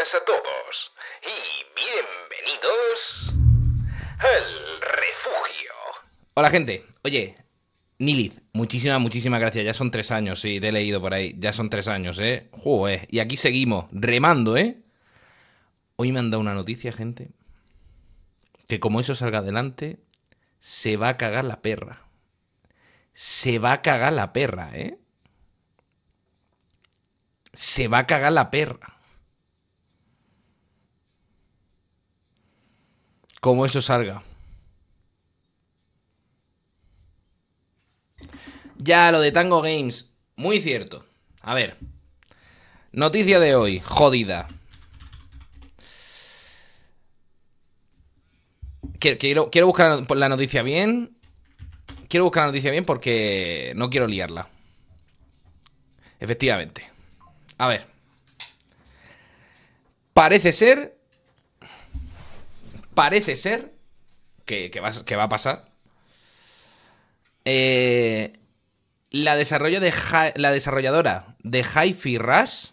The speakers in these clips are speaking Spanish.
a todos y bienvenidos al refugio. Hola gente, oye, Nilith, muchísimas, muchísimas gracias. Ya son tres años, sí, te he leído por ahí. Ya son tres años, ¿eh? y aquí seguimos, remando, ¿eh? Hoy me han dado una noticia, gente, que como eso salga adelante, se va a cagar la perra. Se va a cagar la perra, ¿eh? Se va a cagar la perra. como eso salga. Ya lo de Tango Games, muy cierto. A ver, noticia de hoy, jodida. Quiero, quiero buscar la noticia bien. Quiero buscar la noticia bien porque no quiero liarla. Efectivamente. A ver. Parece ser parece ser que, va, a pasar. Eh, la, desarrollo de la desarrolladora de hi Rush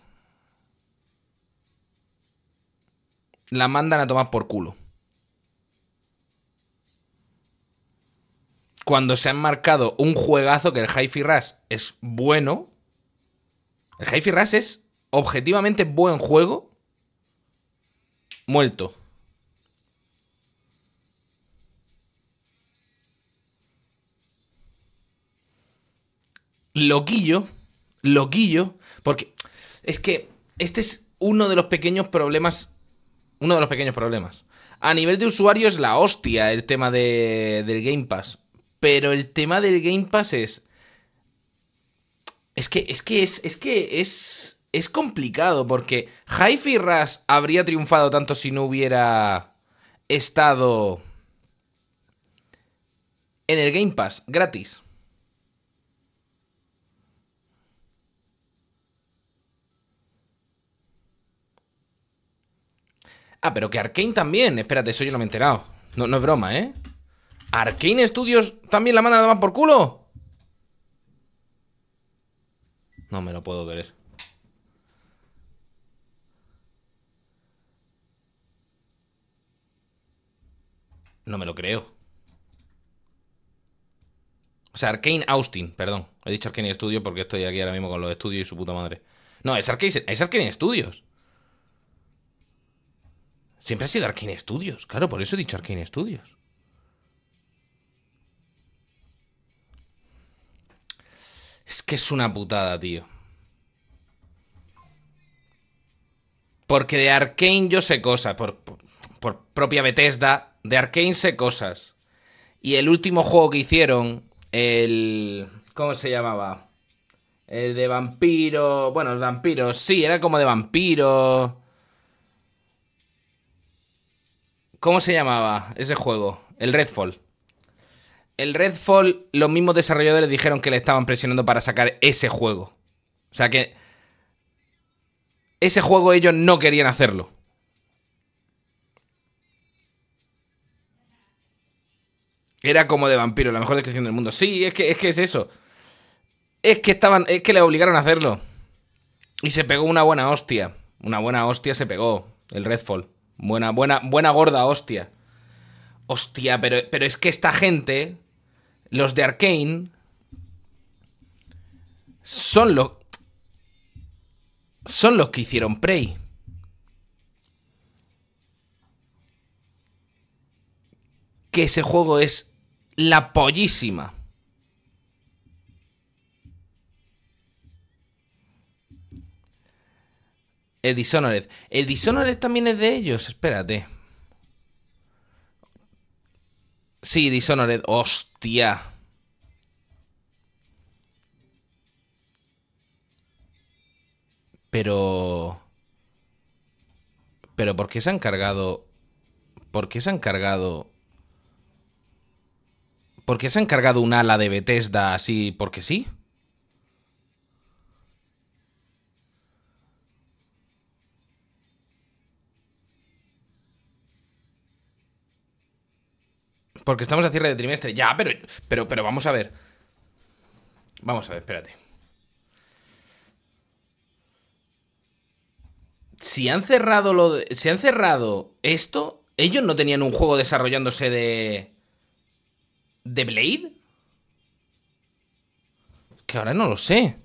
la mandan a tomar por culo. Cuando se han marcado un juegazo que el Hyphy Rush es bueno. El Hyphy Rush es objetivamente buen juego. Muerto. loquillo, loquillo, porque es que este es uno de los pequeños problemas, uno de los pequeños problemas. A nivel de usuario es la hostia el tema del Game Pass, pero el tema del Game Pass es... Es que es, que es, que es, es complicado porque Hyphy habría triunfado tanto si no hubiera estado en el Game Pass gratis. Ah, pero que Arkane también. Espérate, eso yo no me he enterado. No, es broma, ¿eh? ¿Arkane Studios también la mandan a tomar por culo? No me lo puedo creer. No me lo creo. O sea, Arkane Austin, perdón. He dicho Arkane Studios porque estoy aquí ahora mismo con los estudios y su puta madre. No, es Arkane, es Arkane Studios. Siempre ha sido Arkane Studios, claro, por eso he dicho Arkane Studios. Es que es una putada, tío. Porque de Arkane yo sé cosas, por, propia Bethesda, de Arkane sé cosas. Y el último juego que hicieron, el... ¿Cómo se llamaba? El de vampiro... Bueno, el vampiro, sí, era como de vampiro... ¿Cómo se llamaba ese juego? El Redfall. El Redfall, los mismos desarrolladores dijeron que le estaban presionando para sacar ese juego. O sea que. Ese juego ellos no querían hacerlo. Era como de vampiro, la mejor descripción del mundo. Sí, es que es, que es eso. Es que estaban. Es que le obligaron a hacerlo. Y se pegó una buena hostia. Una buena hostia se pegó. El Redfall. Buena, buena, buena gorda, hostia. Hostia, pero, pero es que esta gente, los de Arkane, son los. Son los que hicieron Prey. Que ese juego es la pollísima. El Dishonored. El Dishonored también es de ellos, espérate. Sí, Dishonored, hostia. Pero... Pero ¿por qué se han cargado... ¿Por qué se han cargado... ¿Por qué se han cargado un ala de Bethesda así porque sí? Porque estamos a cierre de trimestre. Ya, pero, pero, pero vamos a ver. Vamos a ver, espérate. Si han cerrado lo si han cerrado esto, ellos no tenían un juego desarrollándose de de Blade? Que ahora no lo sé.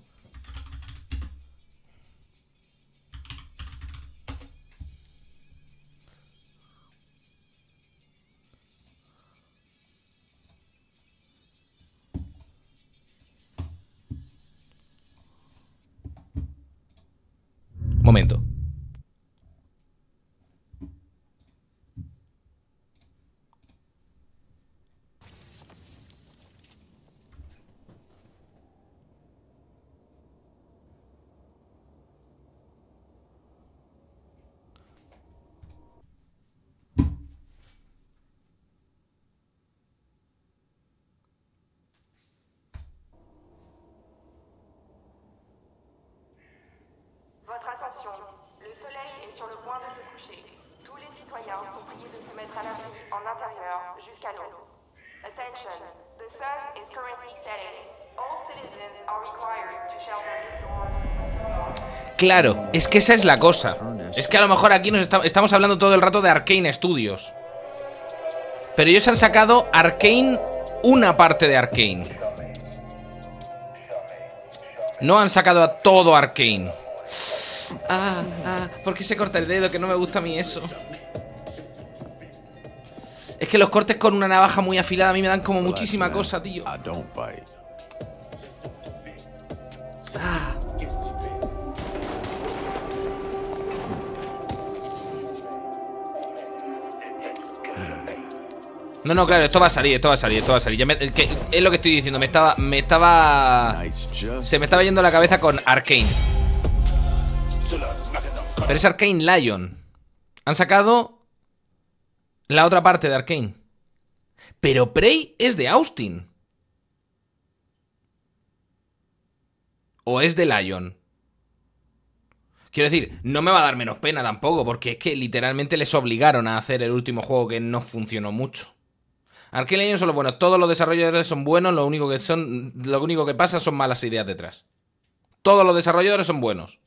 Claro, es que esa es la cosa. Es que a lo mejor aquí nos estamos hablando todo el rato de Arcane Studios. Pero ellos han sacado Arcane, una parte de Arcane. No han sacado a todo Arcane. Ah, ah, ¿por qué se corta el dedo? Que no me gusta a mí eso. Es que los cortes con una navaja muy afilada a mí me dan como muchísima cosa, tío. No, no, claro, esto va a salir, esto va a salir, esto va a salir. es lo que estoy diciendo, me estaba. Me estaba. Se me estaba yendo la cabeza con Arcane. Pero es Arcane Lion. Han sacado la otra parte de Arkane. Pero Prey es de Austin. O es de Lion. Quiero decir, no me va a dar menos pena tampoco, porque es que literalmente les obligaron a hacer el último juego que no funcionó mucho. Arkane Lion son los buenos, todos los desarrolladores son buenos, lo único que son, lo único que pasa son malas ideas detrás. Todos los desarrolladores son buenos.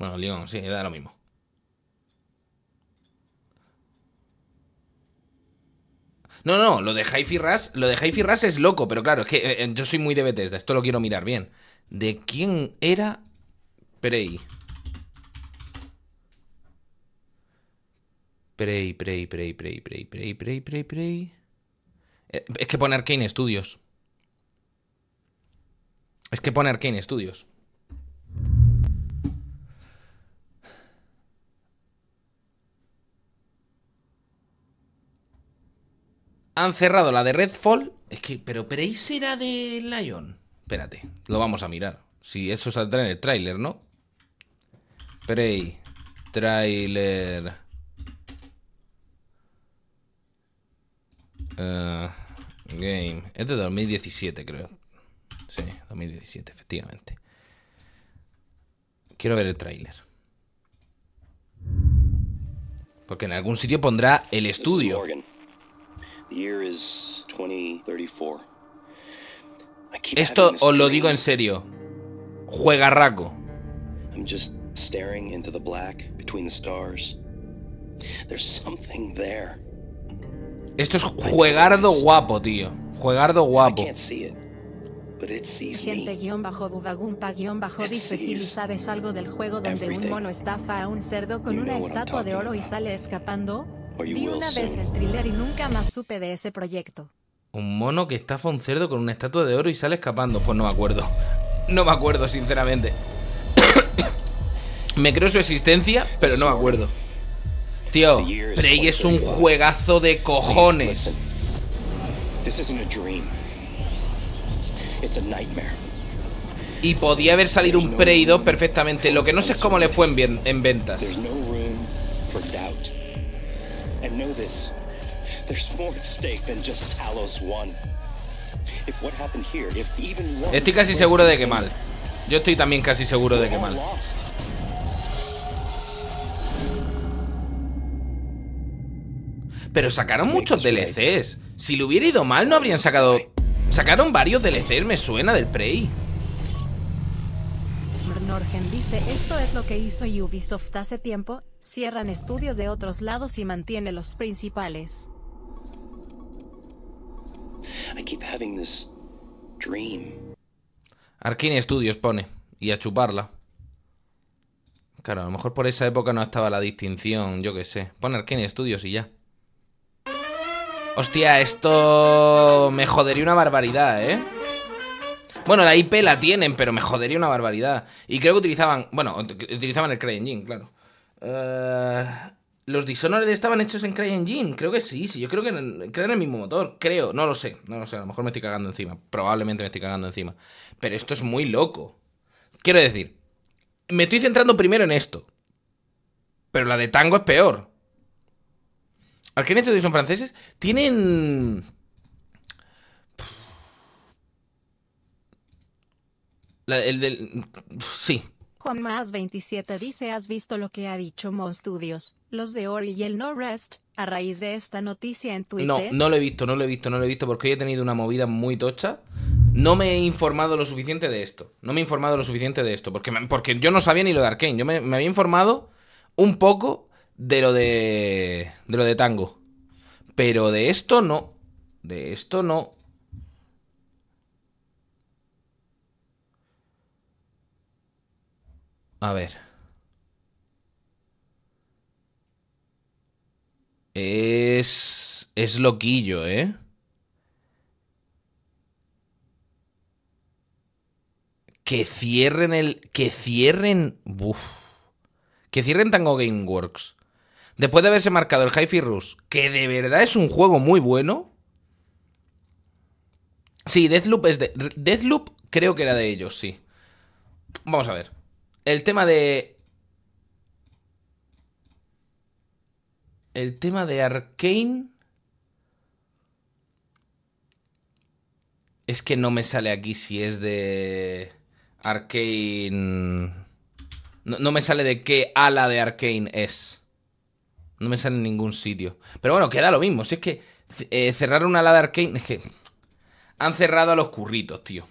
Bueno, León, sí, da lo mismo. No, no, lo de Hyphy lo de es loco, pero claro, es que eh, eh, yo soy muy de Bethesda, esto lo quiero mirar bien. ¿De quién era Prey? Prey, Prey, Prey, Prey, Prey, Prey, Prey, Prey, Prey. Eh, es que poner Kane Studios. Es que poner Kane Studios. Han cerrado la de Redfall. Es que, pero Prey será de Lion. Espérate, lo vamos a mirar. Si eso saldrá en el tráiler, ¿no? Prey, trailer. Eh, game. Es de 2017, creo. Sí, 2017, efectivamente. Quiero ver el tráiler. Porque en algún sitio pondrá el estudio. Esto os lo digo en serio. Juega raco. Esto es juegardo guapo, tío. Juegardo guapo. gente guión bajo dice si sabes algo del juego donde un mono estafa a un cerdo con una estatua de oro y sale escapando. Vi una vez el thriller y nunca más supe de ese proyecto. Un mono que estafa un cerdo con una estatua de oro y sale escapando. Pues no me acuerdo. No me acuerdo, sinceramente. me creo su existencia, pero no me acuerdo. Tío, Prey es un juegazo de cojones. Y podía haber salido un Prey 2 perfectamente. Lo que no sé es cómo le fue en, en ventas estoy casi seguro de que mal. Yo estoy también casi seguro de que mal. Pero sacaron muchos DLCs. Si le hubiera ido mal, no habrían sacado... Sacaron varios DLCs, me suena, del Prey. Norgen dice esto es lo que hizo Ubisoft hace tiempo, cierran estudios de otros lados y mantiene los principales. I keep having this dream. Arkane Studios pone, y a chuparla. Claro, a lo mejor por esa época no estaba la distinción, yo qué sé. pone Arkane Studios y ya. Hostia, esto me jodería una barbaridad, ¿eh? Bueno, la IP la tienen, pero me jodería una barbaridad. Y creo que utilizaban. Bueno, utilizaban el CryEngine, claro. Eh, ¿Los Dishonored estaban hechos en CryEngine? Creo que sí, sí. Yo creo que en, el mismo motor. Creo, no lo sé. No lo sé. A lo mejor me estoy cagando encima. Probablemente me estoy cagando encima. Pero esto es muy loco. Quiero decir, me estoy centrando primero en esto. Pero la de Tango es peor. hecho de son franceses. Tienen. el del... Sí. Juan Más 27 dice, ¿has visto lo que ha dicho Mo Studios, los de Ori y el No Rest, a raíz de esta noticia en Twitter? No, no lo he visto, no lo he visto, no lo he visto, porque hoy he tenido una movida muy tocha. No me he informado lo suficiente de esto. No me he informado lo suficiente de esto, porque, porque yo no sabía ni lo de Arkane. Yo me, me, había informado un poco de lo de, de lo de Tango. Pero de esto no. De esto no. A ver. Es... Es loquillo, ¿eh? Que cierren el... Que cierren... Uf. Que cierren Tango Gameworks. Después de haberse marcado el hi Rush, que de verdad es un juego muy bueno. Sí, Deathloop es de... Deathloop creo que era de ellos, sí. Vamos a ver el tema de... El tema de arcane Es que no me sale aquí si es de Arkane... No, me sale de qué ala de arcane es. No me sale en ningún sitio. Pero bueno, queda lo mismo. Si es que eh, cerrar una ala de Arkane... Es que han cerrado a los curritos, tío.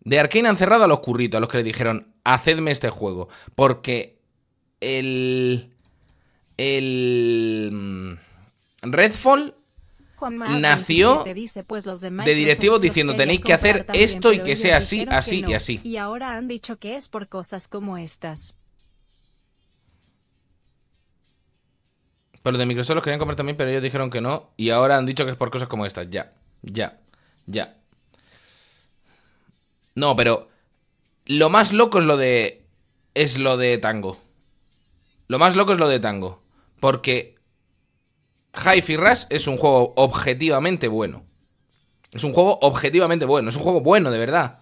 De Arkane han cerrado a los curritos, a los que le dijeron, hacedme este juego. Porque el. El. Mm, Redfall nació pues de, directivo directivos diciendo tenéis que hacer esto y que sea así, así y así. Y ahora han dicho que es por cosas como estas. Pero los de Microsoft los querían comer también, pero ellos dijeron que no. Y ahora han dicho que es por cosas como estas. Ya, ya, ya. No, pero lo más loco es lo de. Es lo de tango. Lo más loco es lo de tango. Porque. hi Rush es un juego objetivamente bueno. Es un juego objetivamente bueno. Es un juego bueno, de verdad.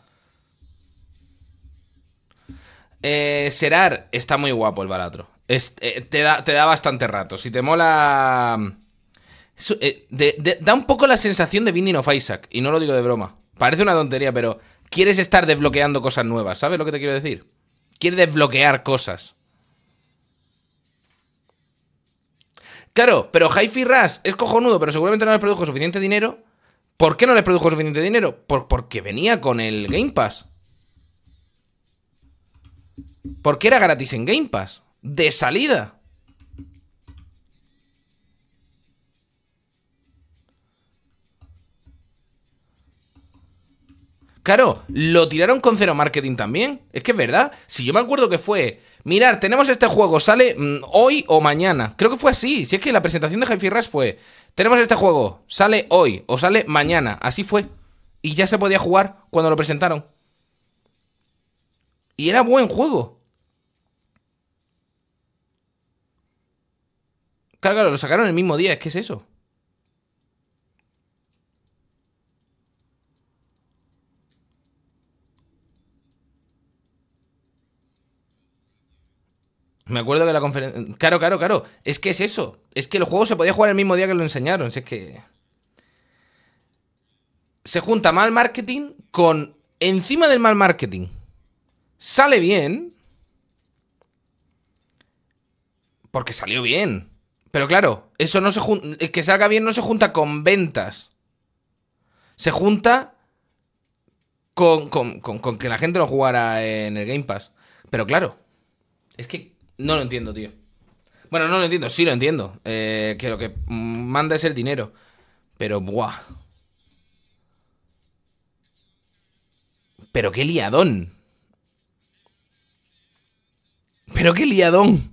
Eh, Serar está muy guapo el balatro. Eh, te, da, bastante rato. Si te mola. Eh, da un poco la sensación de Binding of Isaac. Y no lo digo de broma. Parece una tontería, pero quieres estar desbloqueando cosas nuevas, ¿sabes lo que te quiero decir? Quieres desbloquear cosas. Claro, pero Hi-Fi Rush es cojonudo, pero seguramente no les produjo suficiente dinero. ¿Por qué no les produjo suficiente dinero? porque venía con el Game Pass. Porque era gratis en Game Pass. De salida. Claro, lo tiraron con cero marketing también. Es que es verdad. Si yo me acuerdo que fue, mirar, tenemos este juego, sale mm, hoy o mañana. Creo que fue así. Si es que la presentación de Hi-Fi Rush fue, tenemos este juego, sale hoy o sale mañana. Así fue. Y ya se podía jugar cuando lo presentaron. Y era buen juego. Claro, claro, lo sacaron el mismo día, es que es eso. Me acuerdo de la conferencia. Claro, claro, claro. Es que es eso. Es que el juego se podía jugar el mismo día que lo enseñaron. es que. Se junta mal marketing con. Encima del mal marketing. Sale bien. Porque salió bien. Pero claro, eso no se junta. Que salga bien no se junta con ventas. Se junta con, con, con, con que la gente lo jugara en el Game Pass. Pero claro, es que no lo entiendo, tío. Bueno, no lo entiendo, sí lo entiendo. Eh, que lo que manda es el dinero. Pero, buah. Pero qué liadón. Pero qué liadón.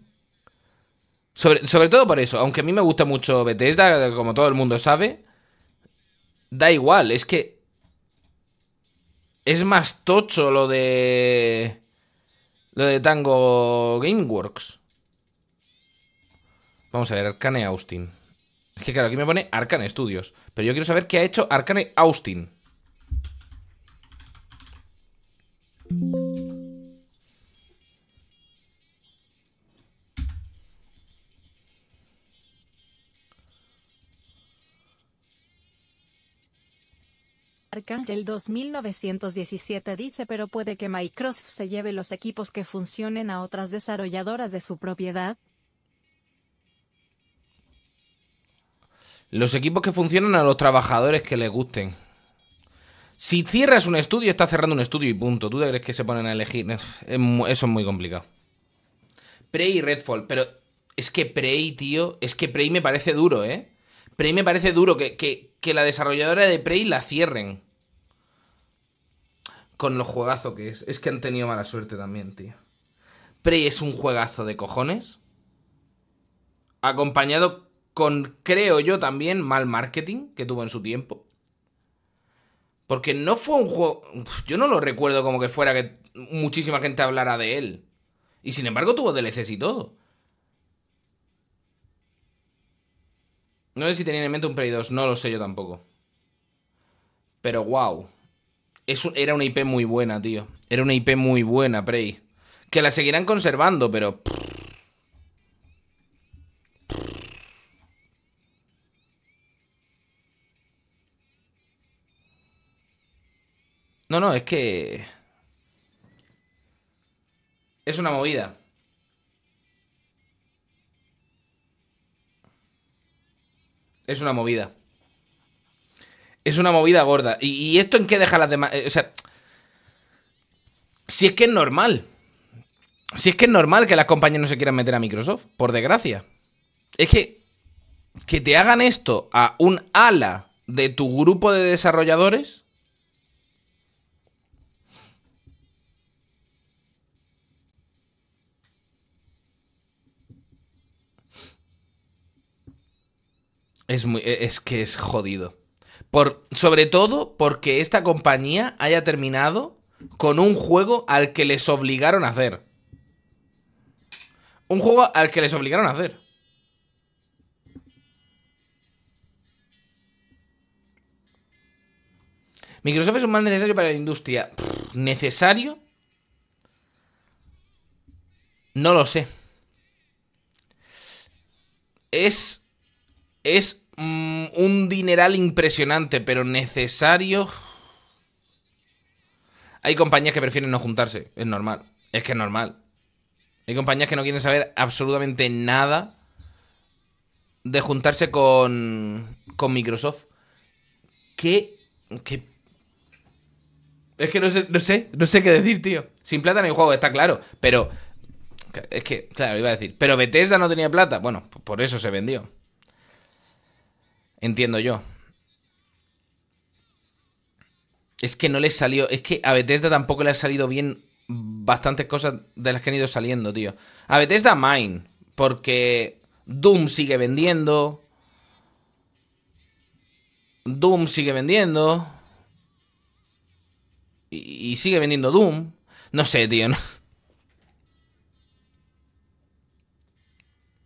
Sobre, sobre, todo por eso, aunque a mí me gusta mucho Bethesda, como todo el mundo sabe, da igual, es que es más tocho lo de... Lo de Tango Gameworks. Vamos a ver, Arcane Austin. Es que claro, aquí me pone Arcane Studios. Pero yo quiero saber qué ha hecho Arcane Austin. El 2917 dice pero puede que Microsoft se lleve los equipos que funcionen a otras desarrolladoras de su propiedad. Los equipos que funcionan a los trabajadores que les gusten. Si cierras un estudio, estás cerrando un estudio y punto. ¿Tú te crees que se ponen a elegir? Eso es muy complicado. Prey y Redfall, pero es que Prey, tío, es que Prey me parece duro, ¿eh? Prey me parece duro que, la desarrolladora de Prey la cierren. Con lo juegazo que es. Es que han tenido mala suerte también, tío. Prey es un juegazo de cojones. Acompañado con, creo yo también, mal marketing que tuvo en su tiempo. Porque no fue un juego... yo no lo recuerdo como que fuera que muchísima gente hablara de él. Y sin embargo tuvo DLCs y todo. No sé si tenía en mente un Prey 2, no lo sé yo tampoco. Pero wow. era una IP muy buena, tío. Era una IP muy buena, Prey. Que la seguirán conservando, pero... No, no, es que... Es una movida. Es una movida. Es una movida gorda. ¿Y, esto en qué deja las demás? Eh, o sea, si es que es normal. Si es que es normal que las compañías no se quieran meter a Microsoft, por desgracia. Es que que te hagan esto a un ala de tu grupo de desarrolladores E, es, que es jodido. Por, sobre todo porque esta compañía haya terminado con un juego al que les obligaron a hacer. Un juego al que les obligaron a hacer. Microsoft es un mal necesario para la industria. ¿Necesario? No lo sé. Es es mm, un dineral impresionante, pero necesario. Hay compañías que prefieren no juntarse, es normal. Es que es normal. Hay compañías que no quieren saber absolutamente nada de juntarse con, Microsoft. ¿Qué, ¿Qué? Es que no sé, no sé, no sé qué decir, tío. Sin plata no hay juego, está claro. Pero. Es que, claro, iba a decir. Pero Bethesda no tenía plata. Bueno, por eso se vendió. Entiendo yo. Es que no le salió. Es que a Bethesda tampoco le ha salido bien bastantes cosas de las que han ido saliendo, tío. A Bethesda Mine. Porque Doom sigue vendiendo. Doom sigue vendiendo. Y, sigue vendiendo Doom. No sé, tío. no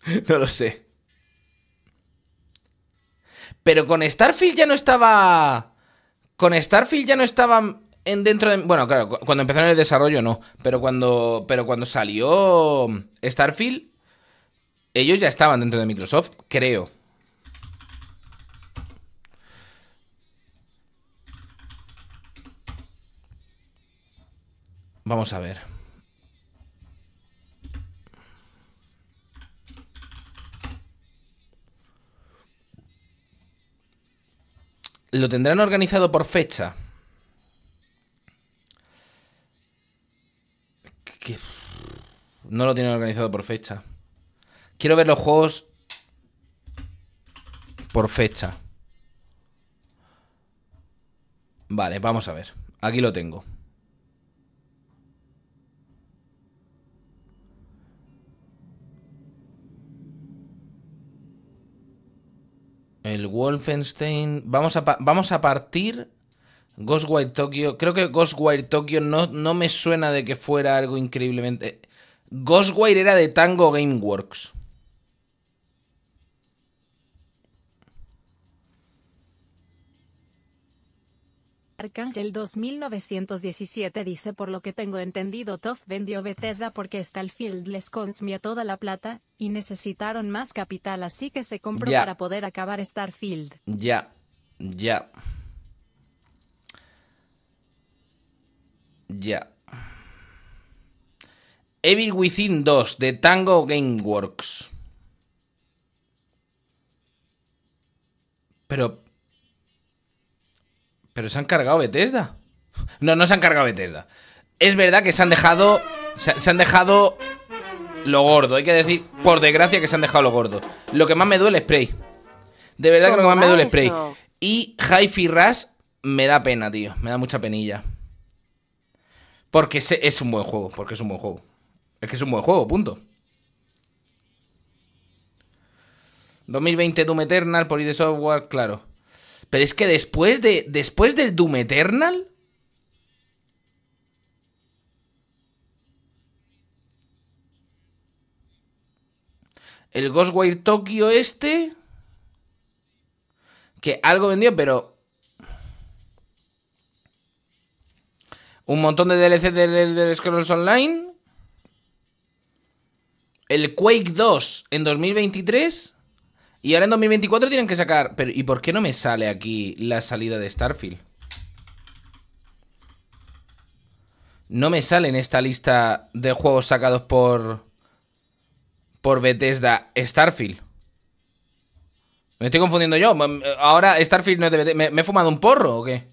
lo sé. Pero con Starfield ya no estaba. Con Starfield ya no estaba en dentro de. Bueno, claro, cuando empezaron el desarrollo no. Pero cuando. Pero cuando salió Starfield. Ellos ya estaban dentro de Microsoft, creo. Vamos a ver. ¿Lo tendrán organizado por fecha? No lo tienen organizado por fecha. Quiero ver los juegos por fecha. Vale, vamos a ver. Aquí lo tengo. El Wolfenstein. Vamos a, vamos a partir. Ghostwire Tokyo. Creo que Ghostwire Tokyo no, no me suena de que fuera algo increíblemente. Ghostwire era de Tango Gameworks. el 2917 dice por lo que tengo entendido Toff vendió Bethesda porque Starfield les consumía toda la plata, y necesitaron más capital así que se compró para poder acabar Starfield. Ya, ya. Ya. Evil Within 2 de Tango Gameworks. Pero pero se han cargado Bethesda. No, no se han cargado Bethesda. Es verdad que se han dejado. Se, han dejado. Lo gordo. Hay que decir, por desgracia, que se han dejado lo gordo. Lo que más me duele es Prey. De verdad que lo que más me duele es Prey. Y Hi-Fi Rush me da pena, tío. Me da mucha penilla. Porque es un buen juego. Porque es un buen juego. Es que es un buen juego, punto. 2020 Doom Eternal por ID Software, claro. Pero es que después de. Después del Doom Eternal. El Ghostwire Tokyo este. Que algo vendió, pero. Un montón de DLC del, del Scrolls Online. El Quake 2 en 2023. Y ahora en 2024 tienen que sacar... Pero, ¿Y por qué no me sale aquí la salida de Starfield? No me sale en esta lista de juegos sacados por... Por Bethesda Starfield. Me estoy confundiendo yo. Ahora Starfield no es de Bethesda. ¿Me, he fumado un porro o qué?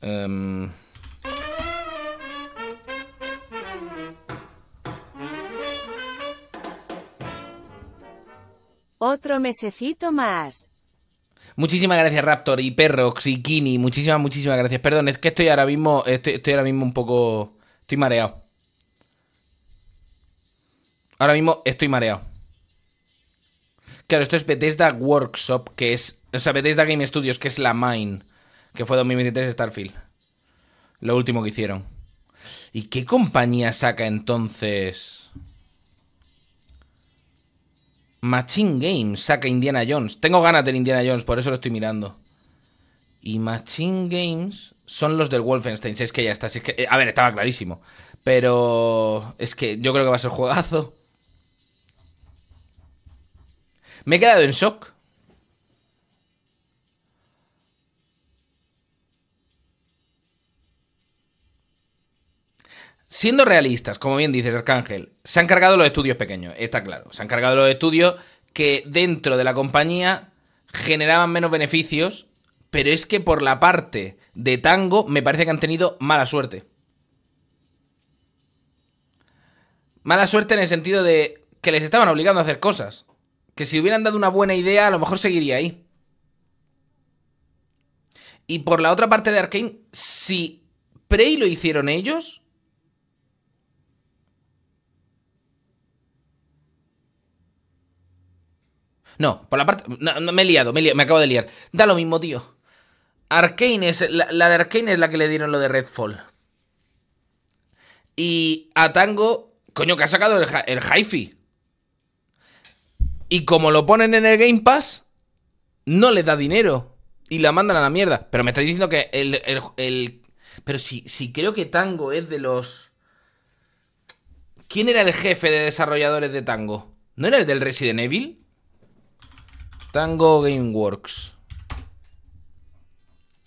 Em, Otro mesecito más. Muchísimas gracias, Raptor y y Kini Muchísimas, muchísimas gracias. Perdón, es que estoy ahora mismo. Estoy, estoy, ahora mismo un poco. Estoy mareado. Ahora mismo estoy mareado. Claro, esto es Bethesda Workshop, que es. O sea, Bethesda Game Studios, que es la Mine. Que fue 2023 Starfield. Lo último que hicieron. ¿Y qué compañía saca entonces? Machine Games saca Indiana Jones. Tengo ganas del Indiana Jones, por eso lo estoy mirando. Y Machine Games son los del Wolfenstein. Si es que ya está. es que, eh, a ver, estaba clarísimo. Pero es que yo creo que va a ser juegazo. Me he quedado en shock. Siendo realistas, como bien dices, Arcángel, se han cargado los estudios pequeños, está claro. Se han cargado los estudios que dentro de la compañía generaban menos beneficios, pero es que por la parte de tango me parece que han tenido mala suerte. Mala suerte en el sentido de que les estaban obligando a hacer cosas. Que si hubieran dado una buena idea, a lo mejor seguiría ahí. Y por la otra parte de Arkane, si Prey lo hicieron ellos, No, por la parte. No, me he liado, me acabo de liar. Da lo mismo, tío. Arcane es. La, de Arkane es la que le dieron lo de Redfall. Y a Tango. Coño, que ha sacado el, hi-fi. Y como lo ponen en el Game Pass, no le da dinero. Y la mandan a la mierda. Pero me está diciendo que el. el, pero si creo que Tango es de los. ¿Quién era el jefe de desarrolladores de Tango? ¿No era el del Resident Evil? Tango Gameworks.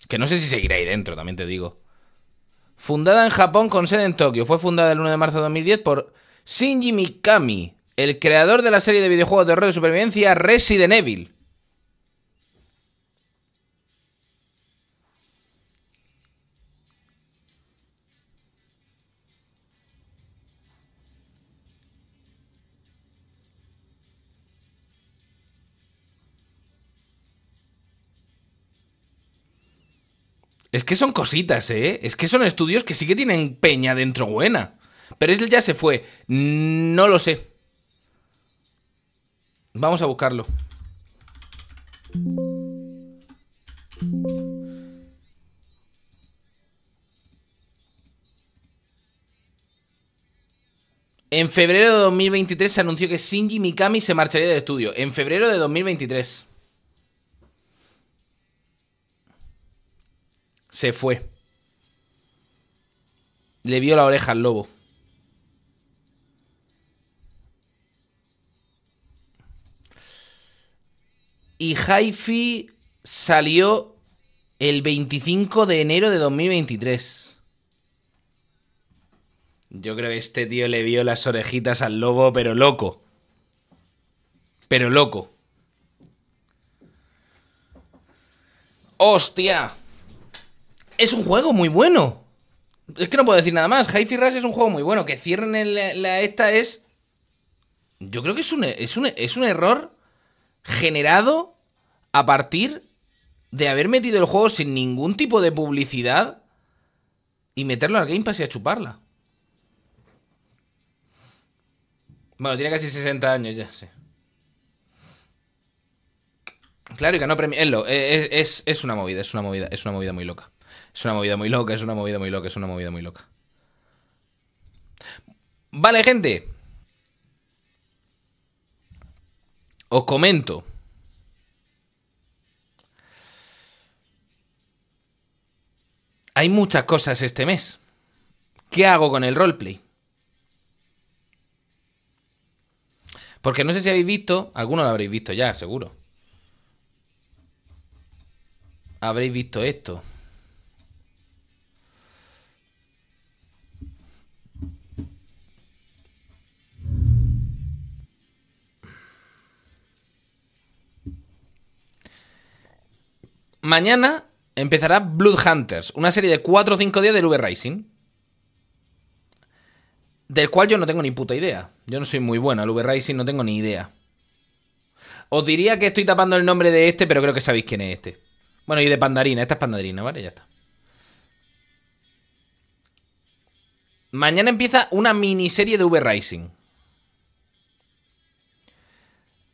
Que no sé si seguirá ahí dentro, también te digo. Fundada en Japón con sede en Tokio. Fue fundada el 1 de marzo de 2010 por Shinji Mikami, el creador de la serie de videojuegos de horror de supervivencia Resident Evil. Es que son cositas, ¿eh? Es que son estudios que sí que tienen peña dentro buena. Pero él ya se fue. No lo sé. Vamos a buscarlo. En febrero de 2023 se anunció que Shinji Mikami se marcharía del estudio. En febrero de 2023. Se fue. Le vio la oreja al lobo. Y Haifi salió el 25 de enero de 2023. Yo creo que este tío le vio las orejitas al lobo, pero loco. Pero loco. ¡Hostia! es un juego muy bueno. Es que no puedo decir nada más. Hi-Fi Rush es un juego muy bueno. Que cierren la esta es. Yo creo que es un, es un, error generado a partir de haber metido el juego sin ningún tipo de publicidad y meterlo al Game Pass y a chuparla. Bueno, tiene casi 60 años ya, sí. Claro, y no premio. es, una movida, es una movida, es una movida muy loca. Es una movida muy loca, es una movida muy loca, es una movida muy loca. Vale, gente. Os comento. Hay muchas cosas este mes. ¿Qué hago con el roleplay? Porque no sé si habéis visto, algunos lo habréis visto ya, seguro. Habréis visto esto. mañana empezará Blood Hunters, una serie de 4 o 5 días del V-Rising. Del cual yo no tengo ni puta idea. Yo no soy muy bueno al V-Rising, no tengo ni idea. Os diría que estoy tapando el nombre de este, pero creo que sabéis quién es este. Bueno, y de Pandarina, esta es Pandarina, ¿vale? Ya está. Mañana empieza una miniserie de V Rising.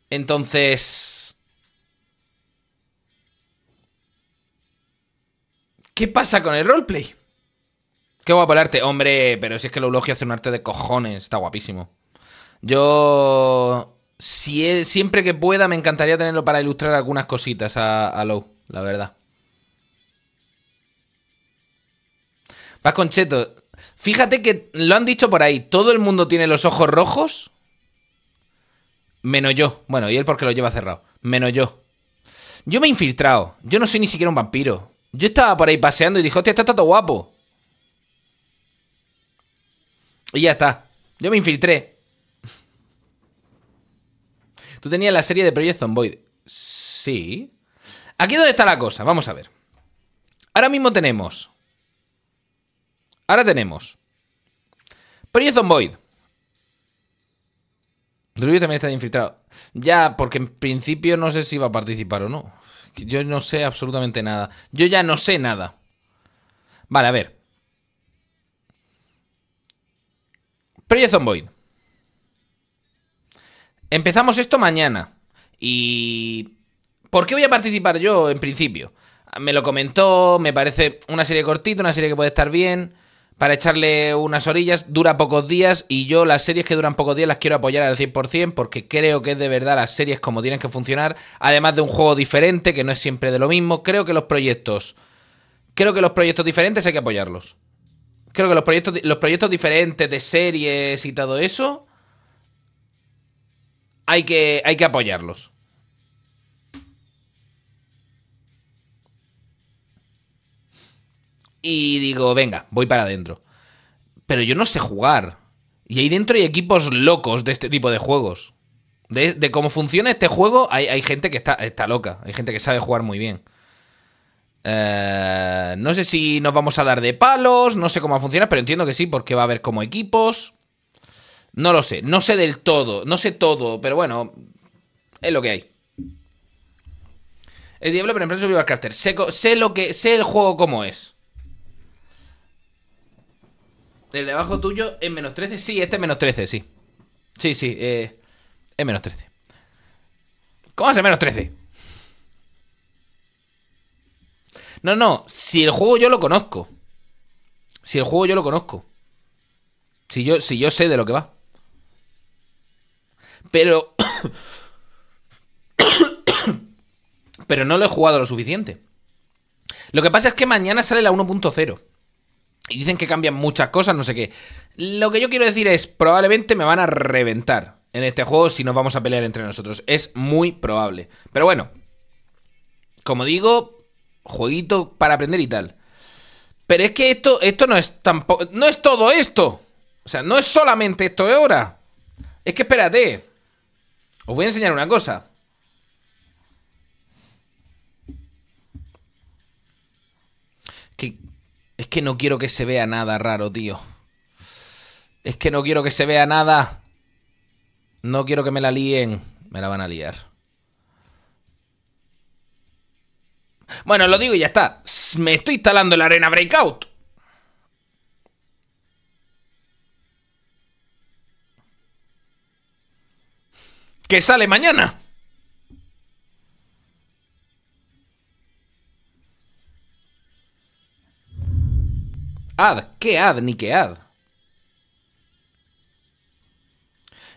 Entonces, ¿Qué pasa con el roleplay? Qué guapo el arte. Hombre, pero si es que el Eulogio hace un arte de cojones. Está guapísimo. Yo. Si siempre que pueda, me encantaría tenerlo para ilustrar algunas cositas a, a Low, la verdad. Vas con Fíjate que lo han dicho por ahí. Todo el mundo tiene los ojos rojos. Menos yo. Bueno, y él porque lo lleva cerrado. Menos yo. Yo me he infiltrado. Yo no soy ni siquiera un vampiro. Yo estaba por ahí paseando y dijo hostia, está todo guapo. Y ya está. Yo me infiltré. Tú tenías la serie de Project Zomboid. Sí. Aquí dónde está la cosa. Vamos a ver. Ahora mismo tenemos. Ahora tenemos. Project Zomboid. Rubio también está infiltrado. Ya, porque en principio no sé si va a participar o no. Yo no sé absolutamente nada. Yo ya no sé nada. Vale, a ver. Project Zomboid. Empezamos esto mañana. Y... ¿Por qué voy a participar yo en principio? Me lo comentó, me parece una serie cortita, una serie que puede estar bien para echarle unas orillas, dura pocos días y yo las series que duran pocos días las quiero apoyar al 100% porque creo que es de verdad las series como tienen que funcionar, además de un juego diferente que no es siempre de lo mismo, creo que los proyectos, creo que los proyectos diferentes hay que apoyarlos. Creo que los proyectos, los proyectos diferentes de series y todo eso hay que, hay que apoyarlos. y digo, venga, voy para adentro. Pero yo no sé jugar. Y ahí dentro hay equipos locos de este tipo de juegos. De, cómo funciona este juego, hay, gente que está, está, loca. Hay gente que sabe jugar muy bien. Eh, no sé si nos vamos a dar de palos, no sé cómo funciona, pero entiendo que sí, porque va a haber como equipos. No lo sé, no sé del todo, no sé todo, pero bueno, es lo que hay. El Diablo, pero en a Carter. Sé, sé, lo que, sé el juego como es. El de abajo tuyo es menos 13. Sí, este es menos 13, sí. Sí, sí, eh, es menos 13. ¿Cómo hace menos 13? No, no, si el juego yo lo conozco. Si el juego yo lo conozco. Si yo, si yo sé de lo que va. Pero... Pero no lo he jugado lo suficiente. Lo que pasa es que mañana sale la 1.0. Y dicen que cambian muchas cosas, no sé qué. Lo que yo quiero decir es, probablemente me van a reventar en este juego si nos vamos a pelear entre nosotros. Es muy probable. Pero bueno, como digo, jueguito para aprender y tal. Pero es que esto, esto no es tampoco... No es todo esto. O sea, no es solamente esto de ahora. Es que espérate. Os voy a enseñar una cosa. Que es que no quiero que se vea nada raro, tío. Es que no quiero que se vea nada. No quiero que me la líen. Me la van a liar. Bueno, lo digo y ya está. Me estoy instalando en la arena Breakout. Que sale mañana. Ad, ¿qué ad ni qué ad?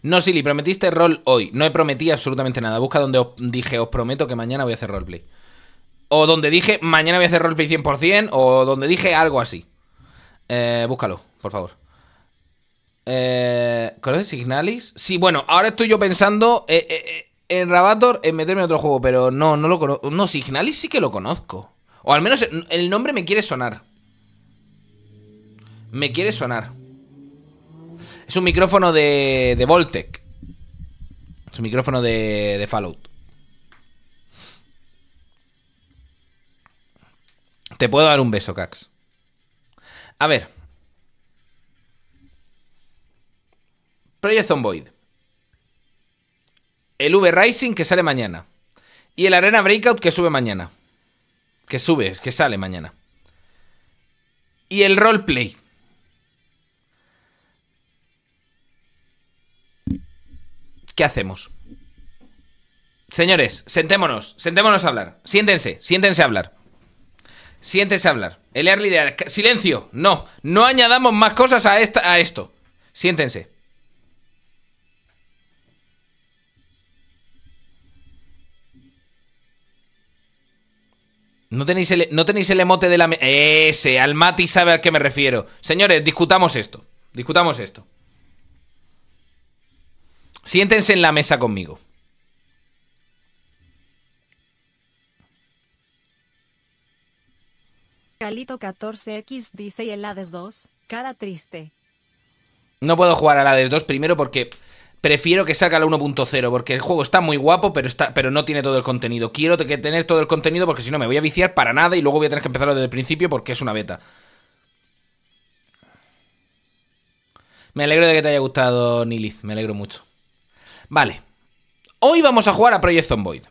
No, Silly, prometiste rol hoy. No he prometido absolutamente nada. Busca donde dije, os prometo que mañana voy a hacer roleplay. O donde dije, mañana voy a hacer roleplay 100%, o donde dije algo así. Eh, búscalo, por favor. Eh, ¿Conoces Signalis? Sí, bueno, ahora estoy yo pensando eh, eh, en Rabator en meterme en otro juego, pero no, no lo conozco. No, Signalis sí que lo conozco. O al menos el nombre me quiere sonar me quiere sonar. Es un micrófono de, de Voltec. Es un micrófono de, de Fallout. Te puedo dar un beso, Cax. A ver. Project Zomboid. El V Rising que sale mañana. Y el Arena Breakout que sube mañana. Que sube, que sale mañana. Y el roleplay. ¿qué hacemos? Señores, sentémonos, sentémonos a hablar. Siéntense, siéntense a hablar. Siéntense a hablar. El early de... Silencio, no, no añadamos más cosas a, esta, a esto. Siéntense. ¿No tenéis, el, ¿No tenéis el emote de la... Ese, al Mati sabe a qué me refiero. Señores, discutamos esto. Discutamos esto. Siéntense en la mesa conmigo. Calito 14X dice y 2, cara triste. No puedo jugar la Hades 2 primero porque prefiero que salga la 1.0 porque el juego está muy guapo, pero, está, pero no tiene todo el contenido. Quiero tener todo el contenido porque si no me voy a viciar para nada y luego voy a tener que empezarlo desde el principio porque es una beta. Me alegro de que te haya gustado Nilith, me alegro mucho. Vale. Hoy vamos a jugar a Project Zomboid.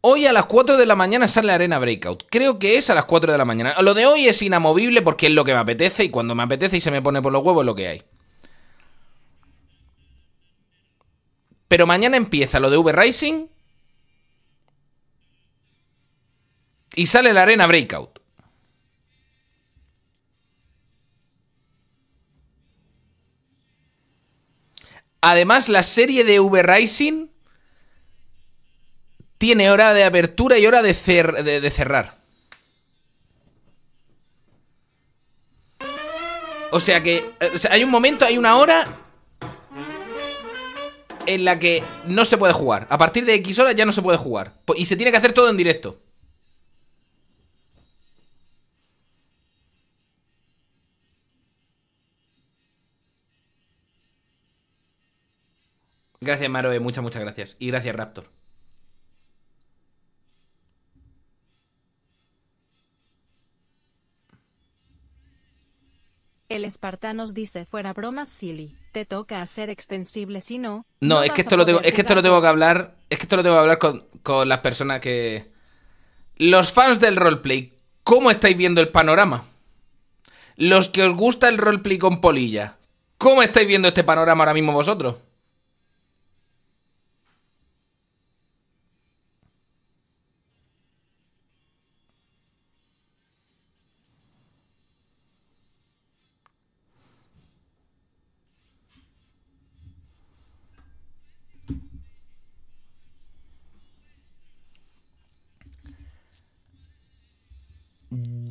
Hoy a las 4 de la mañana sale Arena Breakout. Creo que es a las 4 de la mañana. Lo de hoy es inamovible porque es lo que me apetece y cuando me apetece y se me pone por los huevos lo que hay. Pero mañana empieza lo de V Rising. Y sale la Arena Breakout. Además, la serie de V Rising tiene hora de apertura y hora de, cerrar. O sea que eh, hay un momento, hay una hora en la que no se puede jugar. A partir de X horas ya no se puede jugar. Y se tiene que hacer todo en directo. Gracias, Maroe. Eh, muchas, muchas gracias. Y gracias, Raptor. El nos dice fuera bromas silly, te toca hacer extensible si no. No, es que esto lo tengo, es que esto lo tengo que hablar, es que esto lo tengo que hablar con, con las personas que los fans del roleplay, ¿cómo estáis viendo el panorama? Los que os gusta el roleplay con polilla, ¿cómo estáis viendo este panorama ahora mismo vosotros?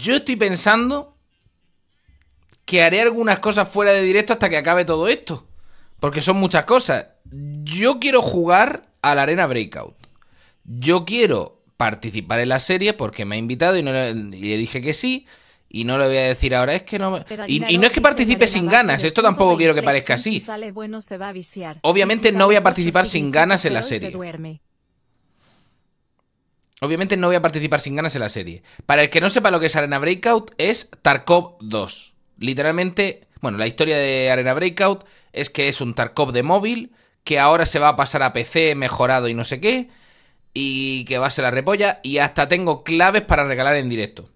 Yo estoy pensando que haré algunas cosas fuera de directo hasta que acabe todo esto. Porque son muchas cosas. Yo quiero jugar a la arena Breakout. Yo quiero participar en la serie porque me ha invitado y, le, dije que sí. Y no le voy a decir ahora, es que no... y, no es que participe sin ganas, esto tampoco quiero que parezca así. Obviamente no voy a participar sin ganas en la serie. Obviamente no voy a participar sin ganas en la serie. Para el que no sepa lo que es Arena Breakout, es Tarkov 2. Literalmente, bueno, la historia de Arena Breakout es que es un Tarkov de móvil, que ahora se va a pasar a PC mejorado y no sé qué, y que va a ser la repolla, y hasta tengo claves para regalar en directo.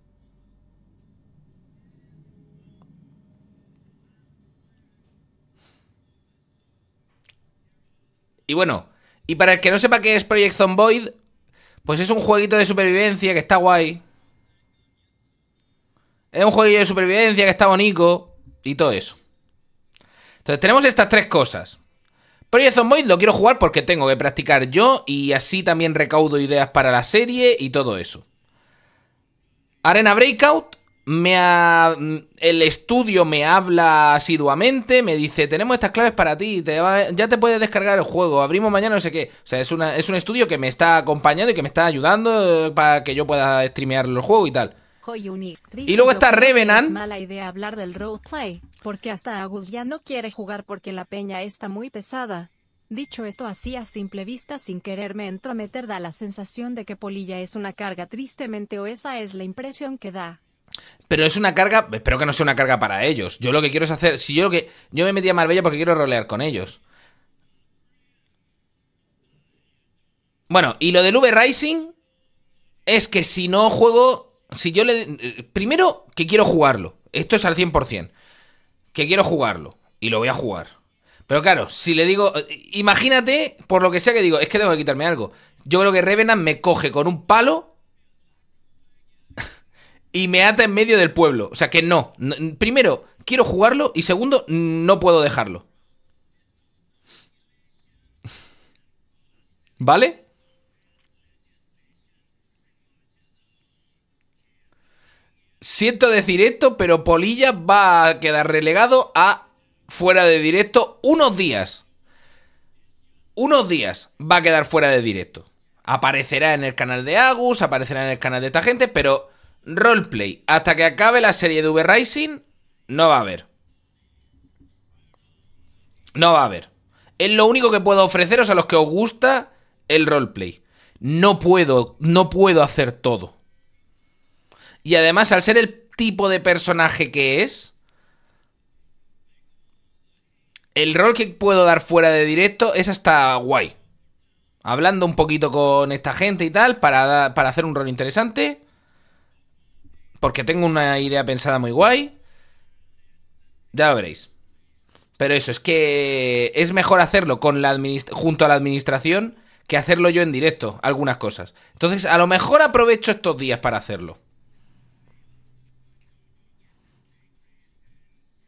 Y bueno, y para el que no sepa qué es Project Zomboid, pues es un jueguito de supervivencia que está guay. Es un jueguito de supervivencia que está bonito. Y todo eso. Entonces tenemos estas tres cosas. Project Zomboid lo quiero jugar porque tengo que practicar yo y así también recaudo ideas para la serie y todo eso. Arena Breakout me ha, el estudio me habla asiduamente, me dice, tenemos estas claves para ti, te va, ya te puedes descargar el juego, abrimos mañana no sé qué. O sea, es, una, es un estudio que me está acompañando y que me está ayudando eh, para que yo pueda streamear el juego y tal. Y luego está Revenant. Es mala idea hablar del roleplay, porque hasta Agus ya no quiere jugar porque la peña está muy pesada. Dicho esto así a simple vista sin quererme entrometer da la sensación de que Polilla es una carga tristemente o esa es la impresión que da. Pero es una carga, espero que no sea una carga para ellos. Yo lo que quiero es hacer, si yo que yo me metí a Marbella porque quiero rolear con ellos. Bueno, y lo del V Rising es que si no juego, si yo le primero que quiero jugarlo. Esto es al 100%. Que quiero jugarlo y lo voy a jugar. Pero claro, si le digo, imagínate por lo que sea que digo, es que tengo que quitarme algo. Yo creo que Revenant me coge con un palo y me ata en medio del pueblo. O sea que no. primero, quiero jugarlo y segundo, no puedo dejarlo. ¿Vale? Siento decir esto, pero Polilla va a quedar relegado a fuera de directo unos días. Unos días va a quedar fuera de directo. Aparecerá en el canal de Agus, aparecerá en el canal de esta gente, pero roleplay hasta que acabe la serie de V Rising no va a haber. No va a haber. Es lo único que puedo ofreceros a los que os gusta el roleplay. No puedo, no puedo hacer todo. Y además, al ser el tipo de personaje que es, el rol que puedo dar fuera de directo es hasta guay. Hablando un poquito con esta gente y tal, para, para hacer un rol interesante porque tengo una idea pensada muy guay. Ya lo veréis. Pero eso, es que es mejor hacerlo con la junto a la administración que hacerlo yo en directo, algunas cosas. Entonces, a lo mejor aprovecho estos días para hacerlo.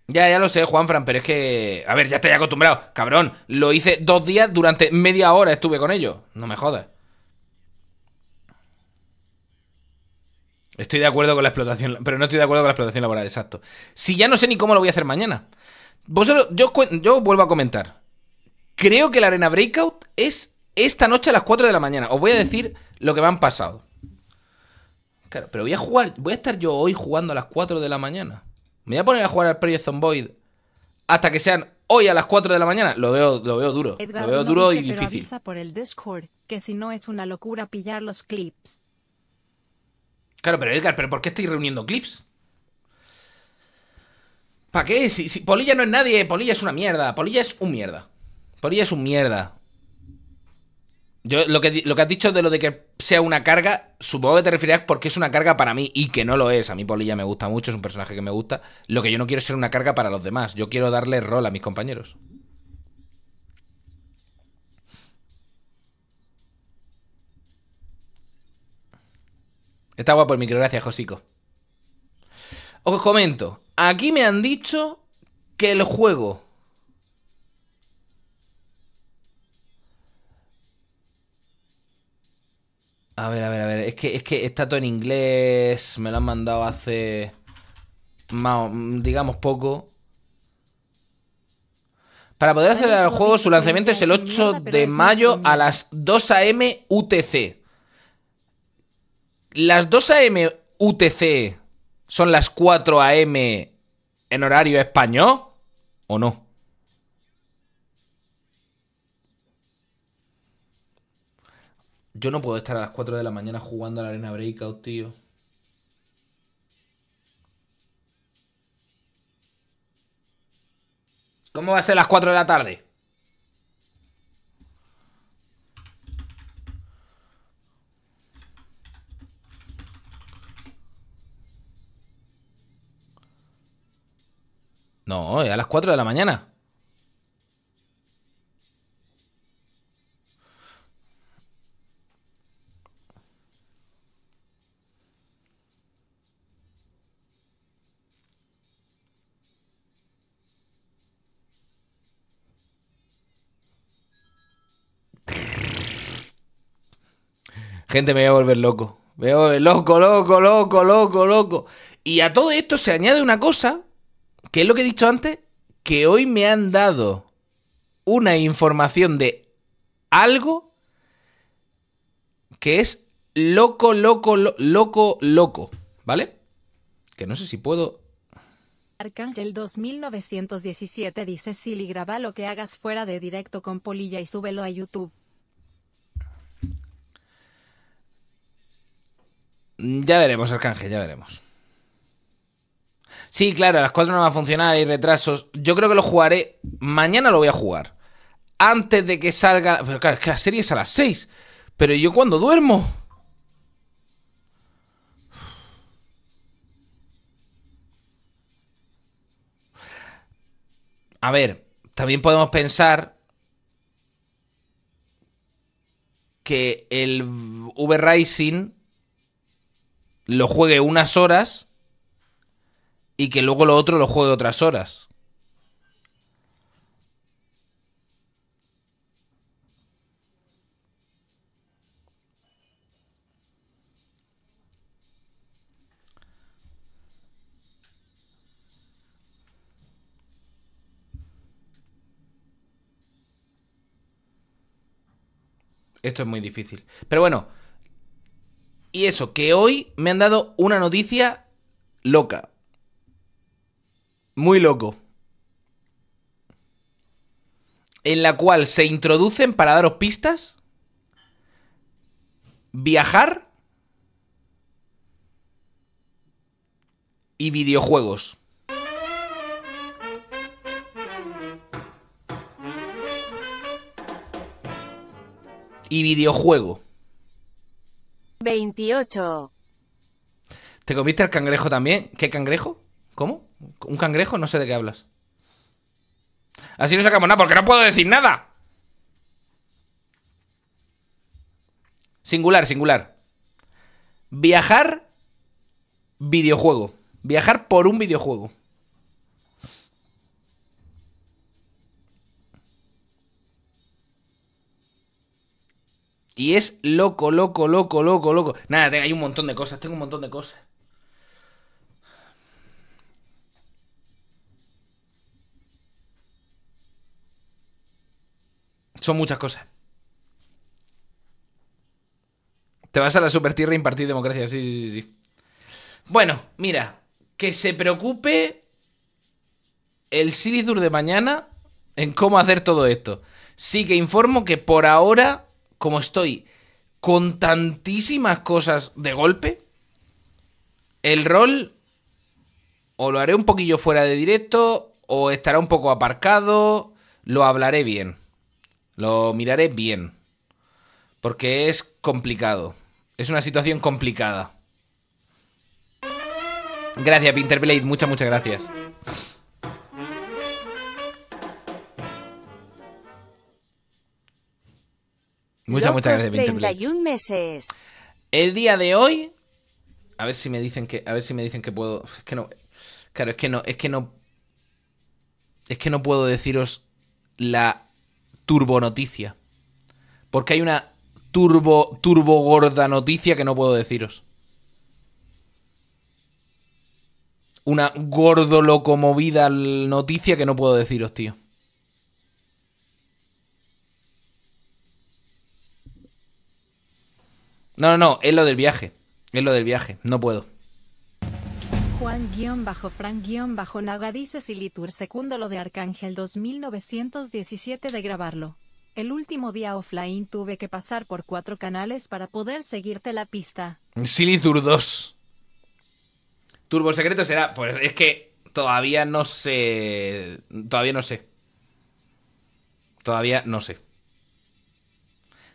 Ya, ya lo sé, Juanfran, pero es que... A ver, ya estoy acostumbrado. Cabrón, lo hice dos días, durante media hora estuve con ellos. No me jodas. Estoy de acuerdo con la explotación, pero no estoy de acuerdo con la explotación laboral, exacto. Si ya no sé ni cómo lo voy a hacer mañana. Vosotros, yo, vuelvo a comentar. Creo que la arena breakout es esta noche a las 4 de la mañana. Os voy a decir lo que me han pasado. Claro, pero voy a jugar, voy a estar yo hoy jugando a las 4 de la mañana. Me voy a poner a jugar al Project Zomboid hasta que sean hoy a las 4 de la mañana. Lo veo, lo veo duro. lo veo duro y difícil. Pero avisa por el Discord que si no es una locura pillar los clips. Claro, pero Edgar, ¿pero por qué estáis reuniendo clips? ¿Para qué? Si, Polilla no es nadie, Polilla es una mierda, Polilla es un mierda. Polilla es un mierda. Yo, lo que, lo que has dicho de lo de que sea una carga, supongo que te referirás porque es una carga para mí y que no lo es. A mí Polilla me gusta mucho, es un personaje que me gusta. Lo que yo no quiero es ser una carga para los demás. Yo quiero darle rol a mis compañeros. Está guapo el micro, gracias, Josico. Os comento. Aquí me han dicho que el juego. A ver, a ver, a ver. Es que, es que está todo en inglés. Me lo han mandado hace. digamos poco. Para poder acceder al juego, su lanzamiento es el 8 de mayo a las 2 a.m. UTC. ¿Las 2 a.m. UTC son las 4 a.m. en horario español o no? Yo no puedo estar a las 4 de la mañana jugando a la arena breakout, tío. ¿Cómo va a ser las 4 de la tarde? No, a las 4 de la mañana. Gente, me voy a volver loco. Me voy a volver loco, loco, loco, loco, loco. Y a todo esto se añade una cosa ¿Qué es lo que he dicho antes? Que hoy me han dado una información de algo que es loco, loco, loco, loco. ¿Vale? Que no sé si puedo Arcángel 2917 dice Silly graba lo que hagas fuera de directo con Polilla y súbelo a YouTube. Ya veremos, Arcángel, ya veremos. Sí, claro, a las 4 no va a funcionar, hay retrasos. Yo creo que lo jugaré. Mañana lo voy a jugar. Antes de que salga. Pero claro, es que la serie es a las 6. Pero yo cuando duermo. A ver, también podemos pensar que el V Rising lo juegue unas horas y que luego lo otro lo juegue otras horas. Esto es muy difícil. Pero bueno. Y eso, que hoy me han dado una noticia loca muy loco. En la cual se introducen para daros pistas. Viajar. Y videojuegos. Y videojuego. 28. ¿Te comiste el cangrejo también? ¿Qué cangrejo? ¿Cómo? ¿Un cangrejo? No sé de qué hablas. Así no sacamos nada, porque no puedo decir nada. Singular, singular. Viajar videojuego. Viajar por un videojuego. Y es loco, loco, loco, loco, loco. Nada, hay un montón de cosas, tengo un montón de cosas. Son muchas cosas. Te vas a la super tierra y impartir democracia, sí, sí, sí, Bueno, mira, que se preocupe el Sirius de mañana en cómo hacer todo esto. Sí que informo que por ahora, como estoy con tantísimas cosas de golpe, el rol o lo haré un poquillo fuera de directo o estará un poco aparcado, lo hablaré bien. Lo miraré bien. Porque es complicado. Es una situación complicada. Gracias, Pinterblade. Muchas, muchas gracias. Muchas, muchas gracias, Pinterblade. meses. El día de hoy. A ver si me dicen que. A ver si me dicen que puedo. Es que no. Claro, es que no. Es que no. Es que no puedo deciros la turbo noticia. Porque hay una turbo, turbo gorda noticia que no puedo deciros. Una gordo locomovida noticia que no puedo deciros, tío. No, no, no, es lo del viaje. Es lo del viaje, no puedo. Juan-Frank-Naga dice Silitur segundo lo de Arcángel 2917 de grabarlo. El último día offline tuve que pasar por cuatro canales para poder seguirte la pista. Silitur 2. Turbo secreto será. Pues es que todavía no sé. Todavía no sé. Todavía no sé.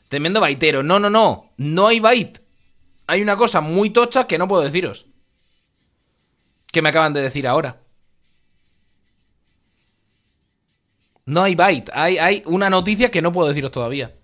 Tremendo baitero. No, no, no. No hay bait. Hay una cosa muy tocha que no puedo deciros que me acaban de decir ahora. No hay byte, hay, hay una noticia que no puedo deciros todavía.